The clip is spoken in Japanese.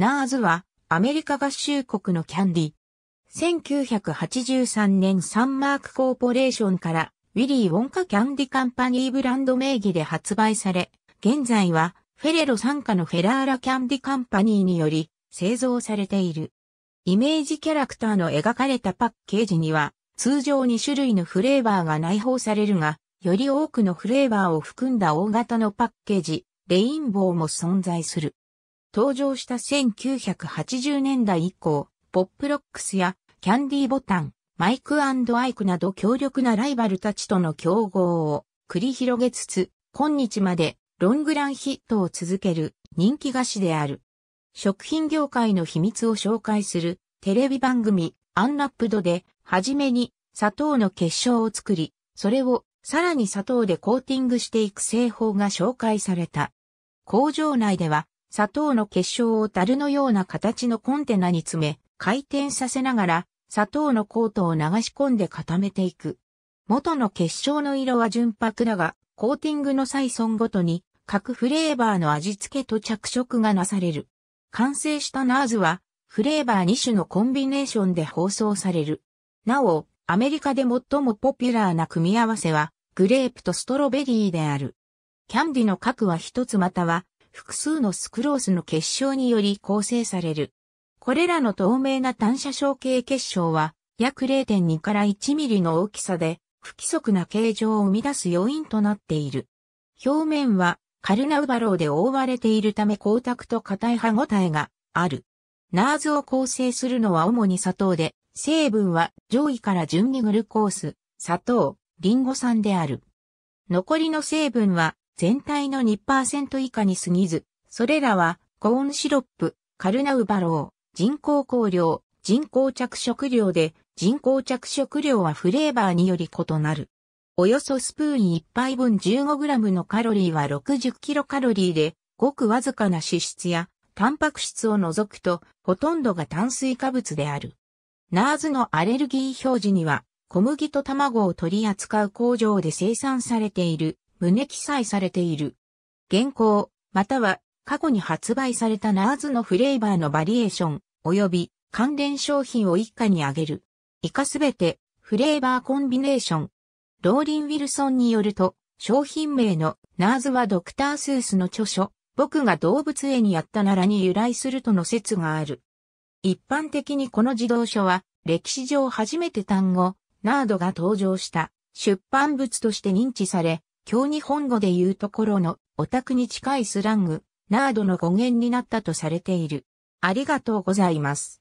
ナーズはアメリカ合衆国のキャンディ。1983年サンマークコーポレーションからウィリー・ウォンカ・キャンディ・カンパニーブランド名義で発売され、現在はフェレロ傘下のフェラーラ・キャンディ・カンパニーにより製造されている。イメージキャラクターの描かれたパッケージには通常2種類のフレーバーが内包されるが、より多くのフレーバーを含んだ大型のパッケージ、レインボーも存在する。登場した1980年代以降、ポップロックスやキャンディーボタン、マイクアイクなど強力なライバルたちとの競合を繰り広げつつ、今日までロングランヒットを続ける人気菓子である。食品業界の秘密を紹介するテレビ番組アンラップドで、はじめに砂糖の結晶を作り、それをさらに砂糖でコーティングしていく製法が紹介された。工場内では砂糖の結晶を樽のような形のコンテナに詰め、回転させながら、砂糖のコートを流し込んで固めていく。元の結晶の色は純白だが、コーティングの採寸ごとに、各フレーバーの味付けと着色がなされる。完成したナーズは、フレーバー2種のコンビネーションで包装される。なお、アメリカで最もポピュラーな組み合わせは、グレープとストロベリーである。キャンディの核は一つまたは複数のスクロースの結晶により構成される。これらの透明な単射小径結晶は、約0.2から1ミリの大きさで、不規則な形状を生み出す要因となっている。表面は、カルナウバローで覆われているため光沢と硬い歯ごたえがある。ナーズを構成するのは主に砂糖で、成分は上位から順にグルコース、砂糖、リンゴ酸である。残りの成分は全体の2%以下に過ぎず、それらはコーンシロップ、カルナウバロー、人工香料、人工着色料で、人工着色料はフレーバーにより異なる。およそスプーン1杯分 15g のカロリーは 60kcal で、ごくわずかな脂質やタンパク質を除くと、ほとんどが炭水化物である。ナーズのアレルギー表示には、小麦と卵を取り扱う工場で生産されている旨記載されている。現行、または過去に発売されたナーズのフレーバーのバリエーション、及び関連商品を一家に挙げる。以下すべて、フレーバーコンビネーション。ローリン・ウィルソンによると、商品名のナーズはドクター・スースの著書、僕が動物園にやったならに由来するとの説がある。一般的にこの自動書は、歴史上初めて単語、ナードが登場した出版物として認知され、今日日本語で言うところのオタクに近いスラング、ナードの語源になったとされている。ありがとうございます。